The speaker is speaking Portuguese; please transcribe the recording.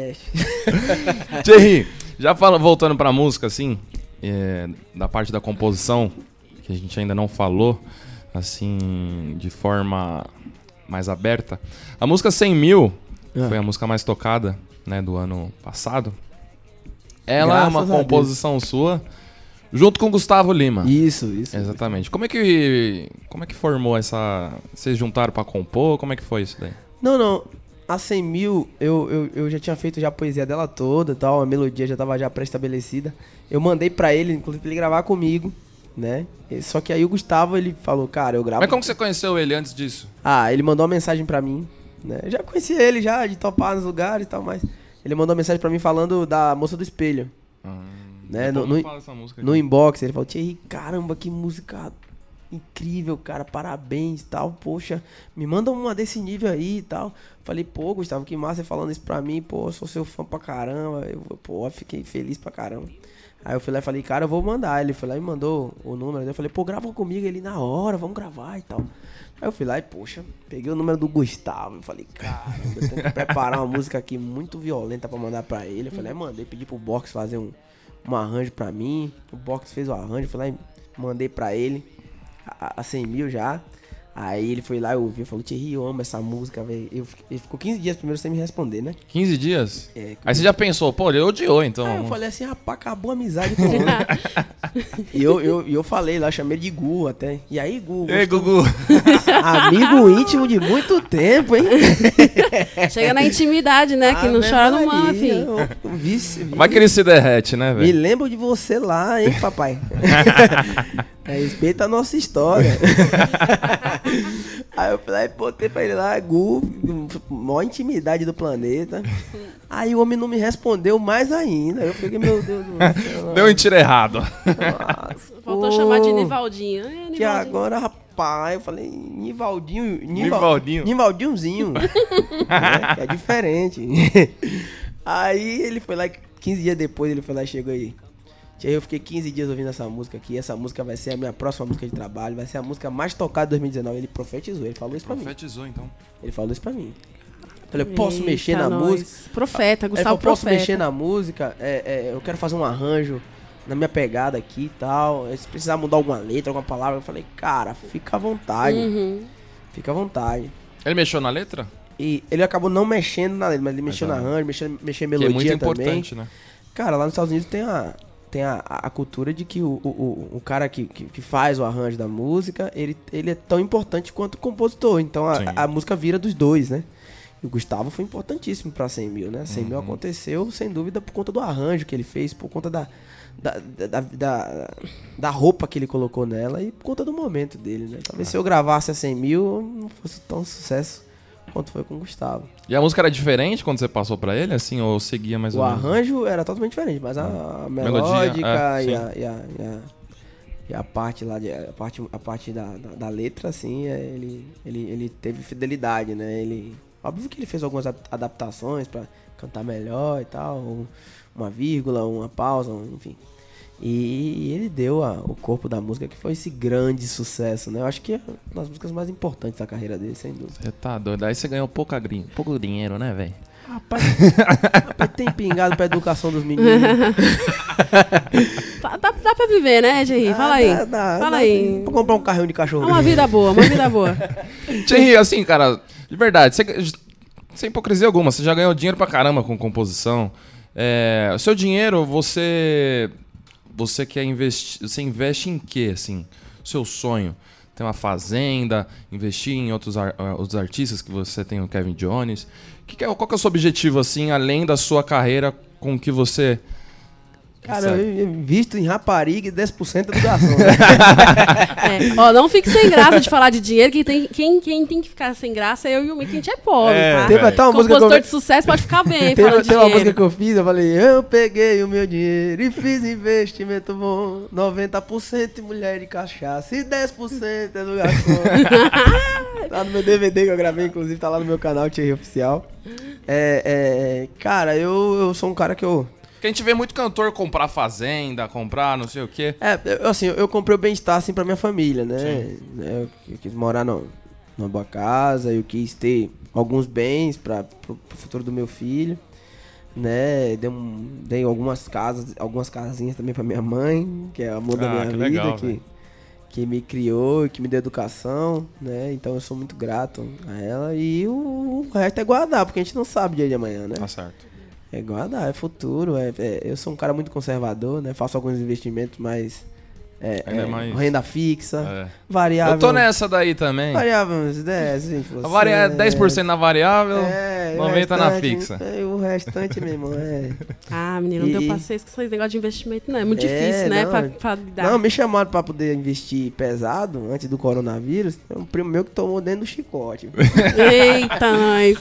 É. Thierry, já fala, voltando pra música, assim, é, da parte da composição, que a gente ainda não falou, assim, de forma mais aberta. A música 100 mil é. foi a música mais tocada, né, do ano passado. Ela é Graças é uma composição Deus. sua, junto com Gustavo Lima. Isso, isso. Exatamente. Como é que como é que formou essa? Vocês juntaram para compor? Como é que foi isso daí? Não, não. A 100 mil, eu, eu, eu já tinha feito já a poesia dela toda tal, a melodia já tava já pré-estabelecida. Eu mandei para ele, inclusive, pra ele gravar comigo, né? Só que aí o Gustavo, ele falou, cara, eu gravo... Mas como você conheceu ele antes disso? Ah, ele mandou uma mensagem para mim, né? Eu já conhecia ele já, de topar nos lugares e tal, mas... Ele mandou uma mensagem para mim falando da Moça do Espelho. Uhum. Né? Então no, no, no inbox, ele falou, caramba, que música incrível, cara, parabéns tal. Poxa, me manda uma desse nível aí e tal. Falei, pô, Gustavo, que massa você falando isso pra mim, pô, sou seu fã pra caramba. Eu, pô, fiquei feliz pra caramba. Aí eu fui lá e falei, cara, eu vou mandar. Ele foi lá e mandou o número. Né? Eu falei, pô, grava comigo ele na hora, vamos gravar e tal. Aí eu fui lá e, poxa, peguei o número do Gustavo. Eu falei, cara, eu tenho que preparar uma música aqui muito violenta pra mandar pra ele. Eu falei, aí é, mandei, pedi pro Box fazer um, um arranjo pra mim. O Box fez o arranjo, fui lá e mandei pra ele a, 100 mil já. Aí ele foi lá, ouviu e falou, Thierry, eu amo essa música, velho. Ele ficou 15 dias primeiro sem me responder, né? 15 dias? É, Aí você já pensou, pô, ele odiou, então. Aí eu falei assim, rapaz, acabou a amizade com ele. e eu, eu, eu falei lá, chamei ele de Gu até. E aí, Gu. Ei, Gugu. Amigo íntimo de muito tempo, hein? Chega na intimidade, né? que ah, não né, chora no mar, filho. Vai é que ele se derrete, né, velho? Me lembro de você lá, hein, papai? É, respeita a nossa história. Aí eu falei, botei pra ele lá, Gu, maior intimidade do planeta. Aí o homem não me respondeu mais ainda. Eu falei, meu Deus do céu. Deu um tiro errado. Nossa, Faltou chamar de Nivaldinho. É, Nivaldinho. Que agora, rapaz, eu falei, Nivaldinho. Nival, Nivaldinho. Nivaldinhozinho. é, é diferente. Aí ele foi lá, 15 dias depois, ele foi lá e chegou aí. Tia, eu fiquei 15 dias ouvindo essa música aqui. Essa música vai ser a minha próxima música de trabalho. Vai ser a música mais tocada de 2019. Ele profetizou, ele falou ele isso pra profetizou, mim. Profetizou, então. Ele falou isso pra mim. Eu falei, posso Eita mexer na nós. música? Profeta, Gustavo falou, Posso mexer na música? É, é, eu quero fazer um arranjo na minha pegada aqui e tal. Se precisar mudar alguma letra, alguma palavra, eu falei, cara, fica à vontade. Uhum. Fica à vontade. Ele mexeu na letra? E ele acabou não mexendo na letra, mas ele mexeu mas, na arranjo, mexeu, mexeu em melodia que é muito também. importante, né? Cara, lá nos Estados Unidos tem a tem a, a cultura de que o, o, o cara que, que, faz o arranjo da música, ele, ele é tão importante quanto o compositor. Então a, a música vira dos dois, né? E o Gustavo foi importantíssimo para 100 mil, né? 100 uhum. mil aconteceu, sem dúvida, por conta do arranjo que ele fez, por conta da, da, da, da, da roupa que ele colocou nela e por conta do momento dele, né? Talvez ah. se eu gravasse a 100 mil, não fosse tão sucesso quanto foi com o Gustavo. E a música era diferente quando você passou para ele, assim, ou seguia mais o ou menos? O arranjo era totalmente diferente, mas a, a ah. melódica é, e, a, e, a, e, a, e, a, parte lá, de, a parte, a parte da, da, da, letra, assim, é, ele, ele, ele teve fidelidade, né? Ele, óbvio que ele fez algumas adaptações para cantar melhor e tal, uma vírgula, uma pausa, enfim. E ele deu a, o corpo da música, que foi esse grande sucesso, né? Eu acho que é uma das músicas mais importantes da carreira dele, sem dúvida. Você tá doido. Aí você ganhou pouca, pouco dinheiro, né, velho? Rapaz, rapaz, tem pingado pra educação dos meninos. dá, dá, dá pra viver, né, Jerry? Ah, Fala aí. Dá, dá, Fala aí. Pra comprar um carrinho de cachorro. É uma vida boa, uma vida boa. Jerry, assim, cara, de verdade, você, sem hipocrisia alguma, você já ganhou dinheiro pra caramba com composição. É, o seu dinheiro, você você quer investir, você investe em quê, assim? Seu sonho? Ter uma fazenda, investir em outros, ar, eh, outros artistas que você tem, o Kevin Jones. Que que é, qual que é o seu objetivo, assim, além da sua carreira com que você Cara, eu, visto em rapariga e 10% do garçom. Né? é. Ó, não fique sem graça de falar de dinheiro. Quem tem, quem, quem tem que ficar sem graça é eu e o Mickey, que a gente é pobre, é, tá? Teve até uma Compositor de sucesso pode ficar bem teve, falando uma música que eu fiz, eu falei, eu peguei o meu dinheiro e fiz investimento bom. 90% mulher de cachaça e 10% é do garçom. tá no meu DVD que eu gravei, inclusive, tá lá no meu canal, Thierry Oficial. É, é, cara, eu, eu sou um cara que eu porque a gente vê muito cantor comprar fazenda, comprar não sei o quê. É, assim, eu comprei o bem-estar assim pra minha família, né? É, eu, eu, quis morar no, numa boa casa, eu quis ter alguns bens para pro, pro futuro do meu filho né? Dei, um, dei algumas casas, algumas casinhas também para minha mãe, que é o amor ah, da minha que vida, legal, que, que me criou, que me deu educação, né? Então eu sou muito grato a ela e o, o resto é guardar, porque a gente não sabe o dia de amanhã, né? Tá certo. É guarda, é futuro. É, é, eu sou um cara muito conservador, né? Faço alguns investimentos, mas. É, é, é, mais... Renda fixa, é. variável. Eu tô nessa daí também. Variável, 10, inflação, a varia... 10% na variável, é, 90% restante, na fixa. É, o restante, meu irmão, Ah, menino, e... não deu paciência com esses negócios de investimento, não. É muito difícil, né? Não, pra, pra dar... não, me chamaram pra poder investir pesado antes do coronavírus. É um primo meu que tomou dentro do chicote. Eita, nós.